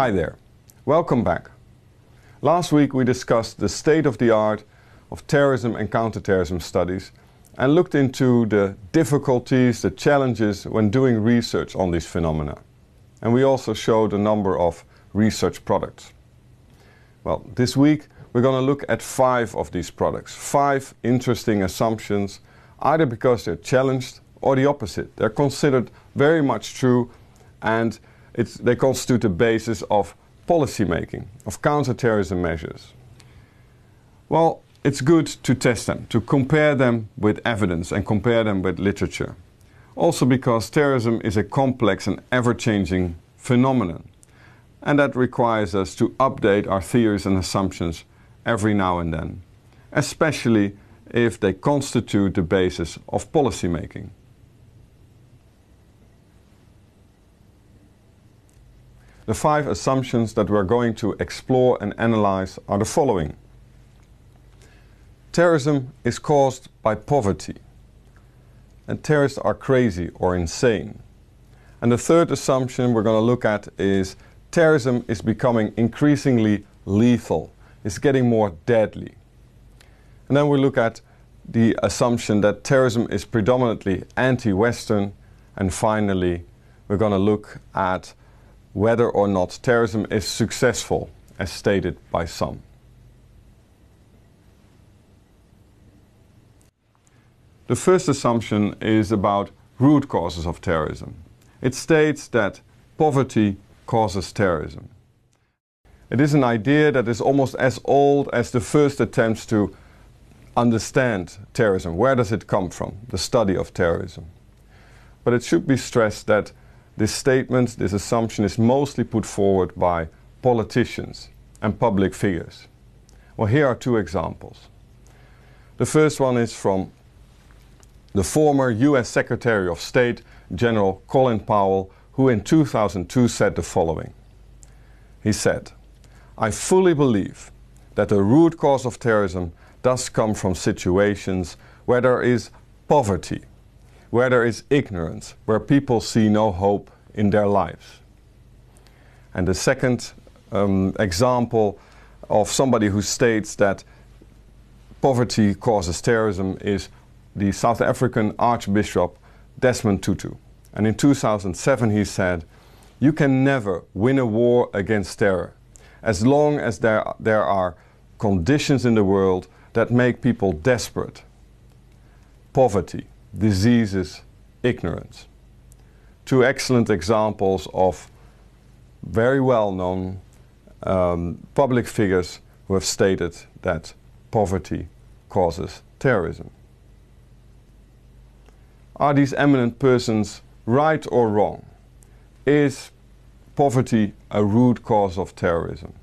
Hi there. Welcome back. Last week we discussed the state of the art of terrorism and counterterrorism studies and looked into the difficulties, the challenges when doing research on these phenomena. And we also showed a number of research products. Well, this week we're going to look at five of these products, five interesting assumptions, either because they're challenged or the opposite. They're considered very much true and it's, they constitute the basis of policy making, of counterterrorism measures. Well, it's good to test them, to compare them with evidence and compare them with literature. Also because terrorism is a complex and ever-changing phenomenon. And that requires us to update our theories and assumptions every now and then, especially if they constitute the basis of policy making. The five assumptions that we're going to explore and analyze are the following. Terrorism is caused by poverty. And terrorists are crazy or insane. And the third assumption we're going to look at is terrorism is becoming increasingly lethal. It's getting more deadly. And then we look at the assumption that terrorism is predominantly anti-Western. And finally, we're going to look at whether or not terrorism is successful, as stated by some. The first assumption is about root causes of terrorism. It states that poverty causes terrorism. It is an idea that is almost as old as the first attempts to understand terrorism. Where does it come from? The study of terrorism. But it should be stressed that this statement, this assumption is mostly put forward by politicians and public figures. Well, here are two examples. The first one is from the former US Secretary of State, General Colin Powell, who in 2002 said the following. He said, I fully believe that the root cause of terrorism does come from situations where there is poverty where there is ignorance, where people see no hope in their lives. And the second um, example of somebody who states that poverty causes terrorism is the South African Archbishop Desmond Tutu. And in 2007 he said, You can never win a war against terror as long as there, there are conditions in the world that make people desperate. Poverty, diseases ignorance. Two excellent examples of very well-known um, public figures who have stated that poverty causes terrorism. Are these eminent persons right or wrong? Is poverty a root cause of terrorism?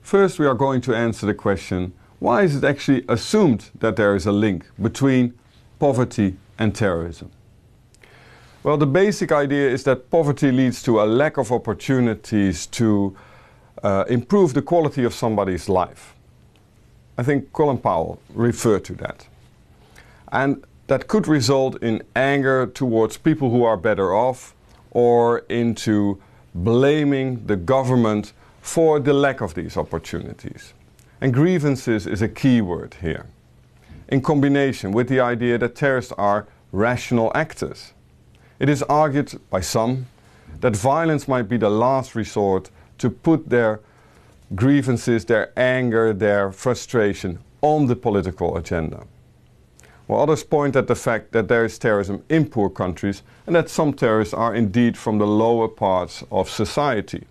First, we are going to answer the question why is it actually assumed that there is a link between poverty and terrorism? Well, the basic idea is that poverty leads to a lack of opportunities to uh, improve the quality of somebody's life. I think Colin Powell referred to that. And that could result in anger towards people who are better off or into blaming the government for the lack of these opportunities. And grievances is a key word here, in combination with the idea that terrorists are rational actors. It is argued by some that violence might be the last resort to put their grievances, their anger, their frustration on the political agenda. While others point at the fact that there is terrorism in poor countries and that some terrorists are indeed from the lower parts of society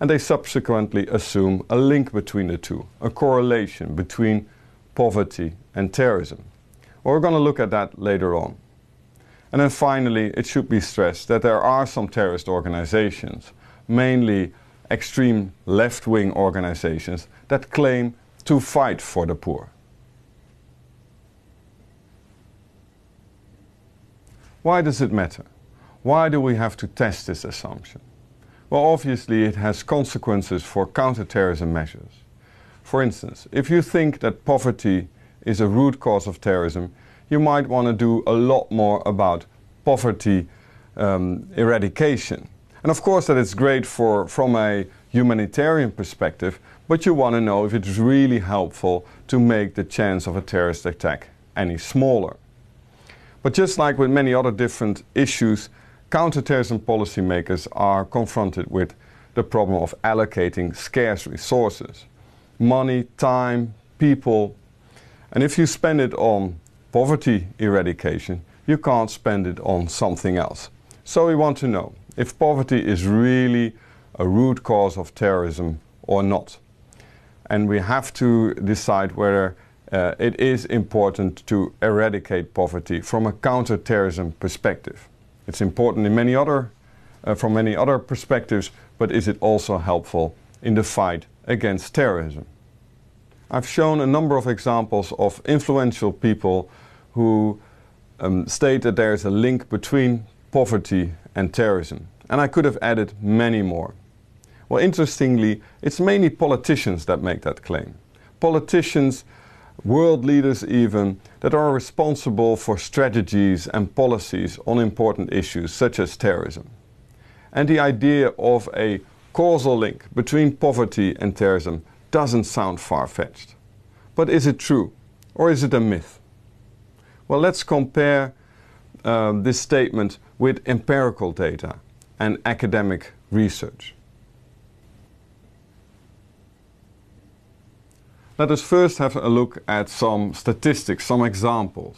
and they subsequently assume a link between the two, a correlation between poverty and terrorism. Well, we're going to look at that later on. And then finally, it should be stressed that there are some terrorist organizations, mainly extreme left wing organizations, that claim to fight for the poor. Why does it matter? Why do we have to test this assumption? Well, obviously it has consequences for counterterrorism measures. For instance, if you think that poverty is a root cause of terrorism, you might want to do a lot more about poverty um, eradication. And of course that it's great for, from a humanitarian perspective, but you want to know if it's really helpful to make the chance of a terrorist attack any smaller. But just like with many other different issues, counterterrorism policymakers are confronted with the problem of allocating scarce resources money, time, people. And if you spend it on poverty eradication, you can't spend it on something else. So we want to know if poverty is really a root cause of terrorism or not. And we have to decide whether uh, it is important to eradicate poverty from a counterterrorism perspective. It's important in many other, uh, from many other perspectives, but is it also helpful in the fight against terrorism? I've shown a number of examples of influential people who um, state that there is a link between poverty and terrorism. And I could have added many more. Well, interestingly, it's mainly politicians that make that claim. Politicians world leaders even, that are responsible for strategies and policies on important issues such as terrorism. And the idea of a causal link between poverty and terrorism doesn't sound far fetched. But is it true or is it a myth? Well, let's compare um, this statement with empirical data and academic research. Let us first have a look at some statistics, some examples.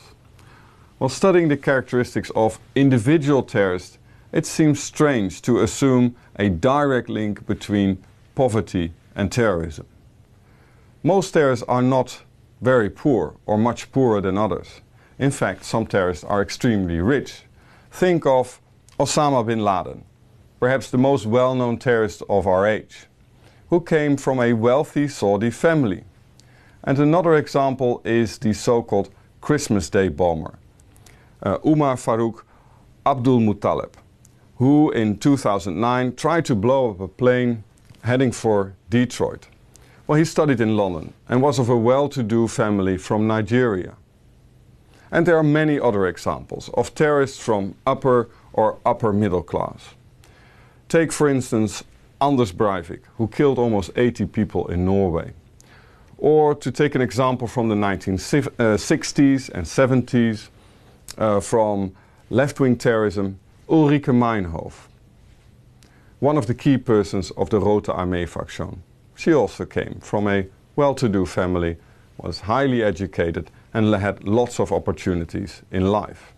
While studying the characteristics of individual terrorists, it seems strange to assume a direct link between poverty and terrorism. Most terrorists are not very poor or much poorer than others. In fact, some terrorists are extremely rich. Think of Osama bin Laden, perhaps the most well-known terrorist of our age, who came from a wealthy Saudi family and another example is the so-called Christmas Day bomber, uh, Umar Farouk Abdul Muttalib, who in 2009 tried to blow up a plane heading for Detroit. Well, he studied in London and was of a well-to-do family from Nigeria. And there are many other examples of terrorists from upper or upper middle class. Take, for instance, Anders Breivik, who killed almost 80 people in Norway. Or to take an example from the 1960s uh, and 70s, uh, from left wing terrorism, Ulrike Meinhof, one of the key persons of the Rote Armee faction. She also came from a well to do family, was highly educated, and had lots of opportunities in life.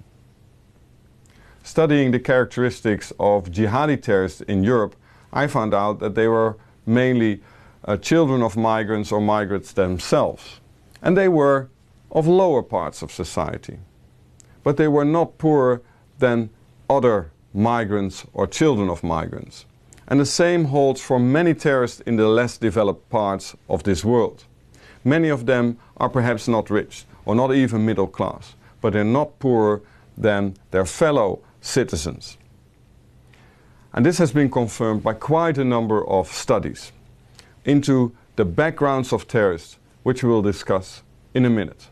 Studying the characteristics of jihadi terrorists in Europe, I found out that they were mainly uh, children of migrants or migrants themselves. And they were of lower parts of society. But they were not poorer than other migrants or children of migrants. And the same holds for many terrorists in the less developed parts of this world. Many of them are perhaps not rich or not even middle class, but they're not poorer than their fellow citizens. And this has been confirmed by quite a number of studies into the backgrounds of terrorists, which we will discuss in a minute.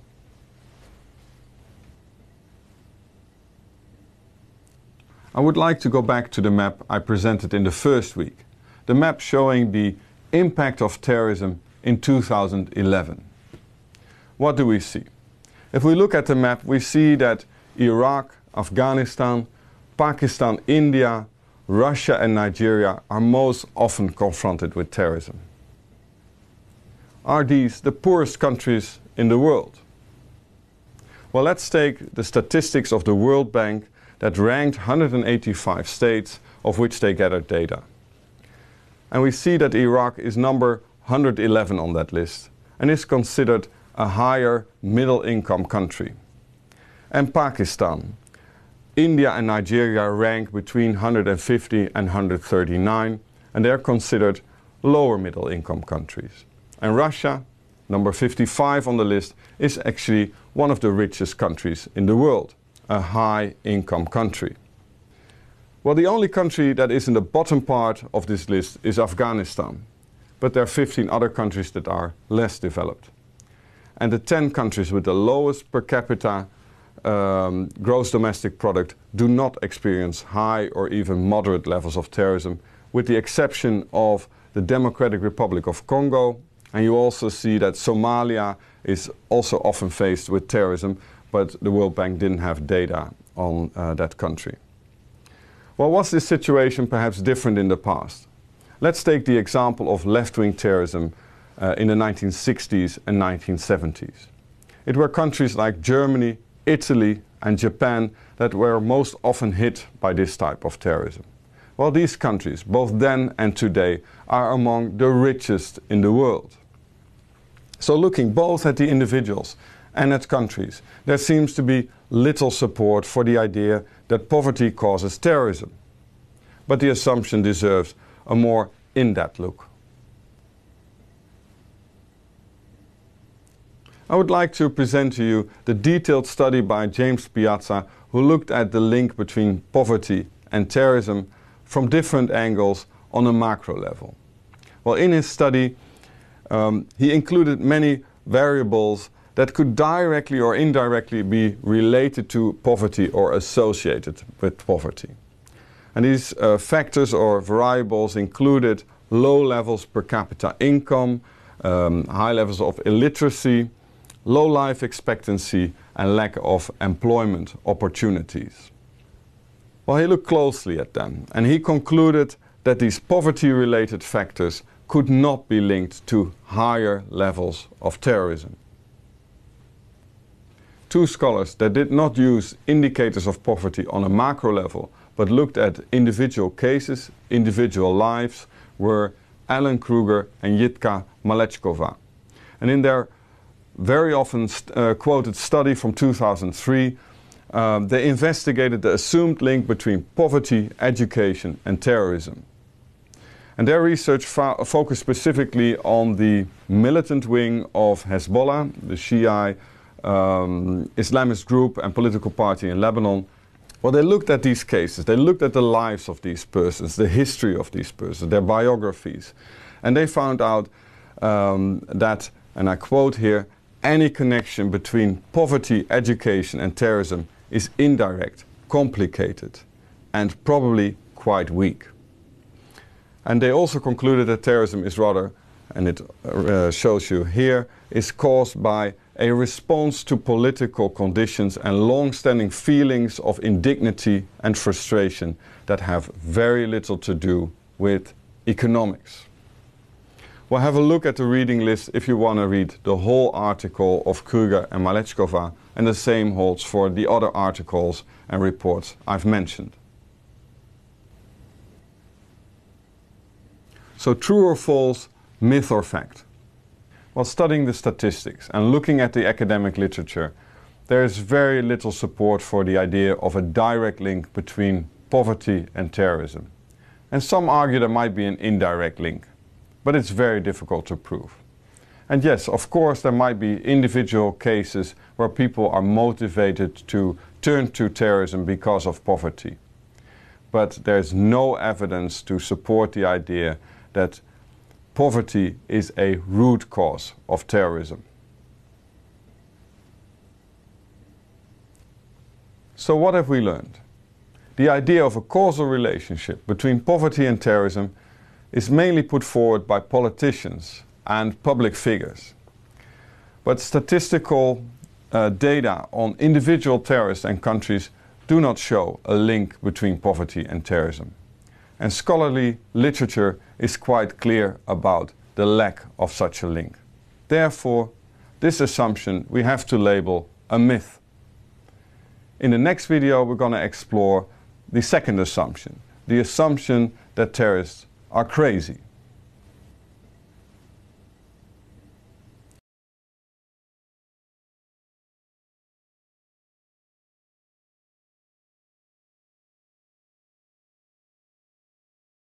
I would like to go back to the map I presented in the first week, the map showing the impact of terrorism in 2011. What do we see? If we look at the map, we see that Iraq, Afghanistan, Pakistan, India, Russia and Nigeria are most often confronted with terrorism are these the poorest countries in the world? Well, let's take the statistics of the World Bank that ranked 185 states of which they gathered data. And we see that Iraq is number 111 on that list and is considered a higher middle income country. And Pakistan. India and Nigeria rank between 150 and 139 and they're considered lower middle income countries. And Russia, number 55 on the list, is actually one of the richest countries in the world, a high income country. Well, the only country that is in the bottom part of this list is Afghanistan, but there are 15 other countries that are less developed. And the 10 countries with the lowest per capita um, gross domestic product do not experience high or even moderate levels of terrorism, with the exception of the Democratic Republic of Congo and you also see that Somalia is also often faced with terrorism, but the World Bank didn't have data on uh, that country. Well, was this situation perhaps different in the past? Let's take the example of left-wing terrorism uh, in the 1960s and 1970s. It were countries like Germany, Italy and Japan that were most often hit by this type of terrorism. Well, these countries, both then and today, are among the richest in the world. So looking both at the individuals and at countries, there seems to be little support for the idea that poverty causes terrorism. But the assumption deserves a more in-depth look. I would like to present to you the detailed study by James Piazza who looked at the link between poverty and terrorism from different angles on a macro level. Well, in his study, um, he included many variables that could directly or indirectly be related to poverty or associated with poverty. And these uh, factors or variables included low levels per capita income, um, high levels of illiteracy, low life expectancy and lack of employment opportunities. Well, he looked closely at them and he concluded that these poverty related factors could not be linked to higher levels of terrorism. Two scholars that did not use indicators of poverty on a macro level but looked at individual cases, individual lives, were Alan Kruger and Yitka Malechkova. And in their very often st uh, quoted study from 2003, um, they investigated the assumed link between poverty, education, and terrorism. And their research focused specifically on the militant wing of Hezbollah, the Shia um, Islamist group and political party in Lebanon. Well, they looked at these cases, they looked at the lives of these persons, the history of these persons, their biographies, and they found out um, that, and I quote here, any connection between poverty, education, and terrorism is indirect, complicated, and probably quite weak. And they also concluded that terrorism is rather, and it uh, shows you here, is caused by a response to political conditions and long-standing feelings of indignity and frustration that have very little to do with economics. Well, have a look at the reading list if you want to read the whole article of Kruger and Malechkova and the same holds for the other articles and reports I've mentioned. So true or false, myth or fact? While studying the statistics and looking at the academic literature, there is very little support for the idea of a direct link between poverty and terrorism. And some argue there might be an indirect link, but it's very difficult to prove. And yes, of course, there might be individual cases where people are motivated to turn to terrorism because of poverty. But there's no evidence to support the idea that poverty is a root cause of terrorism. So, what have we learned? The idea of a causal relationship between poverty and terrorism is mainly put forward by politicians and public figures. But statistical uh, data on individual terrorists and countries do not show a link between poverty and terrorism. And scholarly literature is quite clear about the lack of such a link. Therefore, this assumption we have to label a myth. In the next video, we're going to explore the second assumption, the assumption that terrorists are crazy.